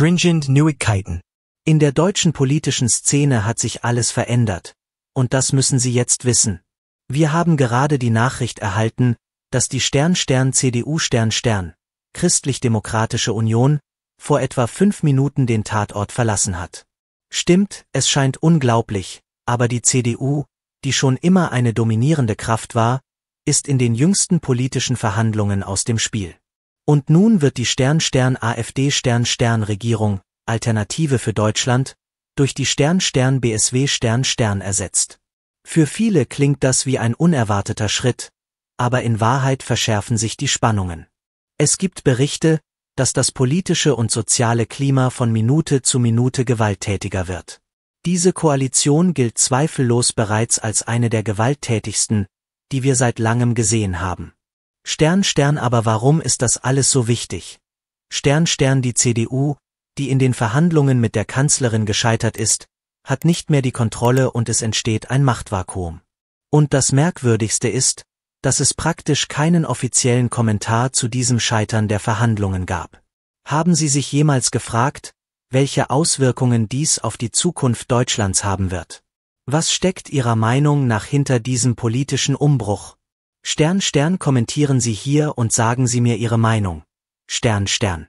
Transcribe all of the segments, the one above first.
stringent Neuigkeiten. In der deutschen politischen Szene hat sich alles verändert. Und das müssen Sie jetzt wissen. Wir haben gerade die Nachricht erhalten, dass die Stern Stern CDU Stern Stern, Christlich-Demokratische Union, vor etwa fünf Minuten den Tatort verlassen hat. Stimmt, es scheint unglaublich, aber die CDU, die schon immer eine dominierende Kraft war, ist in den jüngsten politischen Verhandlungen aus dem Spiel. Und nun wird die Stern-Stern-AfD-Stern-Stern-Regierung, Alternative für Deutschland, durch die Stern-Stern-BSW-Stern-Stern ersetzt. Für viele klingt das wie ein unerwarteter Schritt, aber in Wahrheit verschärfen sich die Spannungen. Es gibt Berichte, dass das politische und soziale Klima von Minute zu Minute gewalttätiger wird. Diese Koalition gilt zweifellos bereits als eine der gewalttätigsten, die wir seit langem gesehen haben. Stern Stern aber warum ist das alles so wichtig? Stern Stern die CDU, die in den Verhandlungen mit der Kanzlerin gescheitert ist, hat nicht mehr die Kontrolle und es entsteht ein Machtvakuum. Und das Merkwürdigste ist, dass es praktisch keinen offiziellen Kommentar zu diesem Scheitern der Verhandlungen gab. Haben Sie sich jemals gefragt, welche Auswirkungen dies auf die Zukunft Deutschlands haben wird? Was steckt Ihrer Meinung nach hinter diesem politischen Umbruch? Stern Stern kommentieren Sie hier und sagen Sie mir Ihre Meinung. Stern Stern.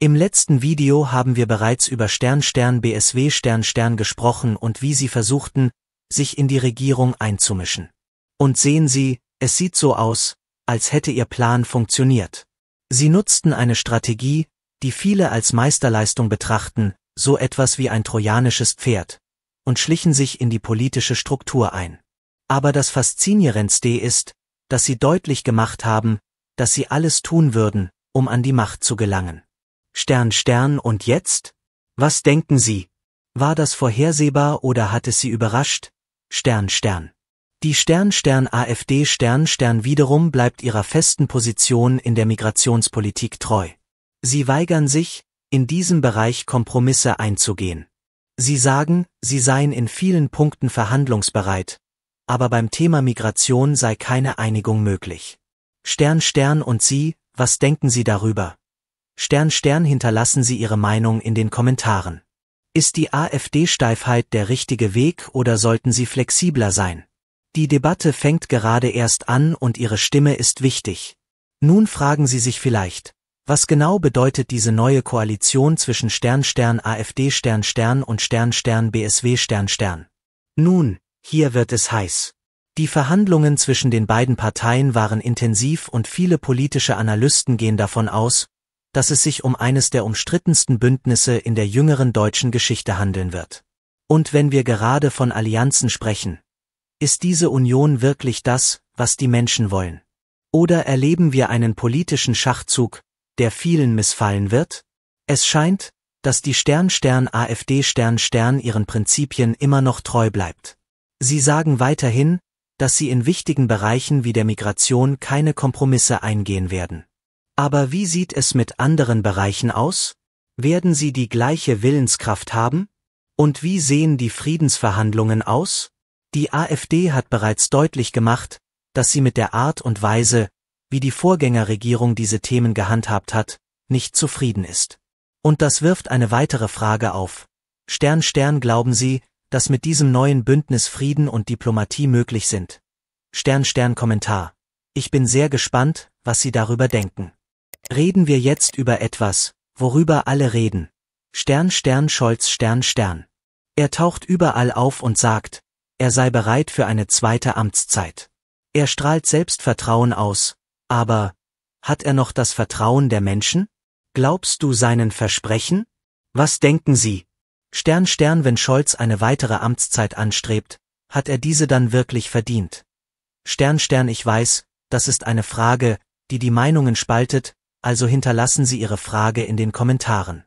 Im letzten Video haben wir bereits über Stern Stern BSW Stern Stern gesprochen und wie sie versuchten, sich in die Regierung einzumischen. Und sehen Sie, es sieht so aus, als hätte ihr Plan funktioniert. Sie nutzten eine Strategie, die viele als Meisterleistung betrachten, so etwas wie ein trojanisches Pferd, und schlichen sich in die politische Struktur ein. Aber das Faszinierendste ist, dass sie deutlich gemacht haben, dass sie alles tun würden, um an die Macht zu gelangen. Stern Stern und jetzt? Was denken Sie? War das vorhersehbar oder hat es Sie überrascht? Stern Stern. Die Stern Stern AfD Stern Stern wiederum bleibt ihrer festen Position in der Migrationspolitik treu. Sie weigern sich, in diesem Bereich Kompromisse einzugehen. Sie sagen, sie seien in vielen Punkten verhandlungsbereit, aber beim Thema Migration sei keine Einigung möglich. Stern Stern und Sie, was denken Sie darüber? Stern Stern hinterlassen Sie Ihre Meinung in den Kommentaren. Ist die AfD-Steifheit der richtige Weg oder sollten Sie flexibler sein? Die Debatte fängt gerade erst an und Ihre Stimme ist wichtig. Nun fragen Sie sich vielleicht, was genau bedeutet diese neue Koalition zwischen Stern Stern AfD Stern Stern und Stern Stern BSW Stern Stern? Nun, hier wird es heiß. Die Verhandlungen zwischen den beiden Parteien waren intensiv und viele politische Analysten gehen davon aus, dass es sich um eines der umstrittensten Bündnisse in der jüngeren deutschen Geschichte handeln wird. Und wenn wir gerade von Allianzen sprechen, ist diese Union wirklich das, was die Menschen wollen? Oder erleben wir einen politischen Schachzug, der vielen missfallen wird? Es scheint, dass die Stern-Stern-AfD-Stern-Stern ihren Prinzipien immer noch treu bleibt. Sie sagen weiterhin, dass sie in wichtigen Bereichen wie der Migration keine Kompromisse eingehen werden. Aber wie sieht es mit anderen Bereichen aus? Werden sie die gleiche Willenskraft haben? Und wie sehen die Friedensverhandlungen aus? Die AfD hat bereits deutlich gemacht, dass sie mit der Art und Weise, wie die Vorgängerregierung diese Themen gehandhabt hat, nicht zufrieden ist. Und das wirft eine weitere Frage auf. Stern Stern glauben Sie, dass mit diesem neuen Bündnis Frieden und Diplomatie möglich sind. Stern Stern Kommentar. Ich bin sehr gespannt, was Sie darüber denken. Reden wir jetzt über etwas, worüber alle reden. Stern Stern Scholz Stern Stern. Er taucht überall auf und sagt, er sei bereit für eine zweite Amtszeit. Er strahlt Selbstvertrauen aus, aber hat er noch das Vertrauen der Menschen? Glaubst du seinen Versprechen? Was denken Sie? Stern Stern, wenn Scholz eine weitere Amtszeit anstrebt, hat er diese dann wirklich verdient? Stern Stern, ich weiß, das ist eine Frage, die die Meinungen spaltet, also hinterlassen Sie Ihre Frage in den Kommentaren.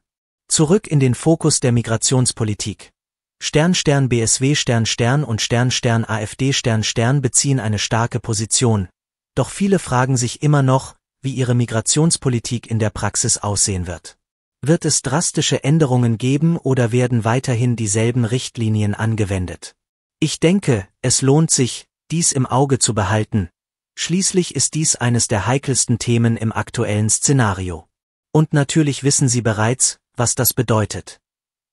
Zurück in den Fokus der Migrationspolitik. Stern Stern BSW Stern Stern und Stern Stern AfD Stern Stern beziehen eine starke Position, doch viele fragen sich immer noch, wie ihre Migrationspolitik in der Praxis aussehen wird. Wird es drastische Änderungen geben oder werden weiterhin dieselben Richtlinien angewendet? Ich denke, es lohnt sich, dies im Auge zu behalten. Schließlich ist dies eines der heikelsten Themen im aktuellen Szenario. Und natürlich wissen Sie bereits, was das bedeutet.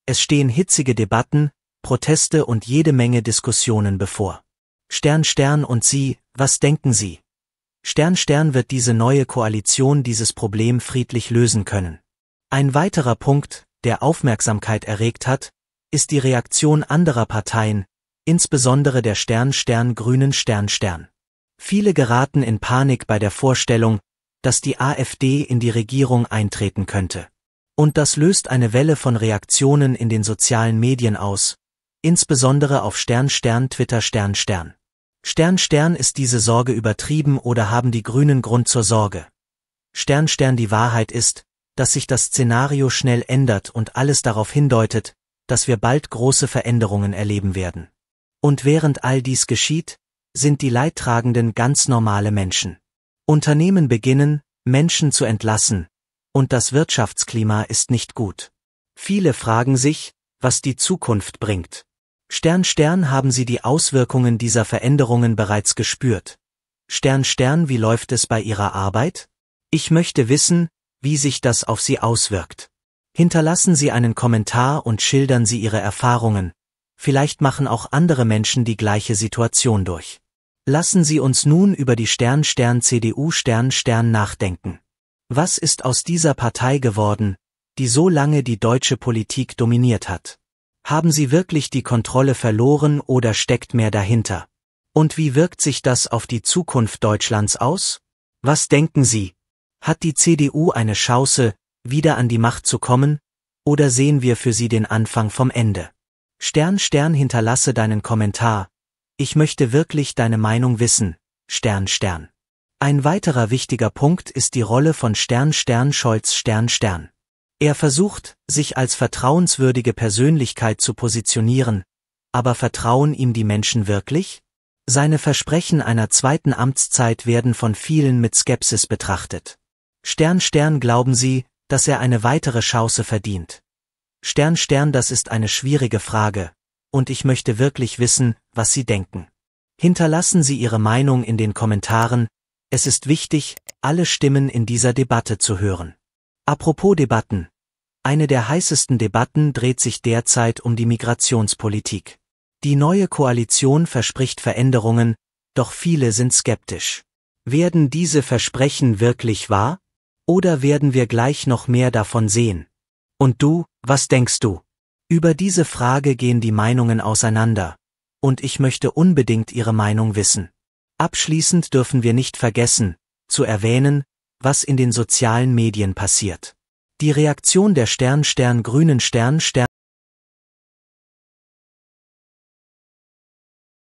Es stehen hitzige Debatten, Proteste und jede Menge Diskussionen bevor. Stern Stern und Sie, was denken Sie? Stern Stern wird diese neue Koalition dieses Problem friedlich lösen können. Ein weiterer Punkt, der Aufmerksamkeit erregt hat, ist die Reaktion anderer Parteien, insbesondere der Stern-Stern-Grünen Stern-Stern. Viele geraten in Panik bei der Vorstellung, dass die AfD in die Regierung eintreten könnte. Und das löst eine Welle von Reaktionen in den sozialen Medien aus, insbesondere auf Stern Stern Twitter Stern Stern. Stern Stern ist diese Sorge übertrieben oder haben die Grünen Grund zur Sorge. Stern Stern die Wahrheit ist, dass sich das Szenario schnell ändert und alles darauf hindeutet, dass wir bald große Veränderungen erleben werden. Und während all dies geschieht, sind die Leidtragenden ganz normale Menschen. Unternehmen beginnen, Menschen zu entlassen, und das Wirtschaftsklima ist nicht gut. Viele fragen sich, was die Zukunft bringt. Stern Stern haben sie die Auswirkungen dieser Veränderungen bereits gespürt. Stern Stern, wie läuft es bei Ihrer Arbeit? Ich möchte wissen, wie sich das auf Sie auswirkt. Hinterlassen Sie einen Kommentar und schildern Sie Ihre Erfahrungen, vielleicht machen auch andere Menschen die gleiche Situation durch. Lassen Sie uns nun über die Stern Stern CDU Stern Stern nachdenken. Was ist aus dieser Partei geworden, die so lange die deutsche Politik dominiert hat? Haben Sie wirklich die Kontrolle verloren oder steckt mehr dahinter? Und wie wirkt sich das auf die Zukunft Deutschlands aus? Was denken Sie? Hat die CDU eine Chance, wieder an die Macht zu kommen, oder sehen wir für sie den Anfang vom Ende? Stern Stern hinterlasse deinen Kommentar. Ich möchte wirklich deine Meinung wissen, Stern Stern. Ein weiterer wichtiger Punkt ist die Rolle von Stern Stern Scholz Stern Stern. Er versucht, sich als vertrauenswürdige Persönlichkeit zu positionieren, aber vertrauen ihm die Menschen wirklich? Seine Versprechen einer zweiten Amtszeit werden von vielen mit Skepsis betrachtet. Stern Stern glauben Sie, dass er eine weitere Chance verdient? Stern Stern das ist eine schwierige Frage, und ich möchte wirklich wissen, was Sie denken. Hinterlassen Sie Ihre Meinung in den Kommentaren, es ist wichtig, alle Stimmen in dieser Debatte zu hören. Apropos Debatten. Eine der heißesten Debatten dreht sich derzeit um die Migrationspolitik. Die neue Koalition verspricht Veränderungen, doch viele sind skeptisch. Werden diese Versprechen wirklich wahr? Oder werden wir gleich noch mehr davon sehen? Und du, was denkst du? Über diese Frage gehen die Meinungen auseinander, und ich möchte unbedingt Ihre Meinung wissen. Abschließend dürfen wir nicht vergessen, zu erwähnen, was in den sozialen Medien passiert. Die Reaktion der Stern Stern Grünen Stern Stern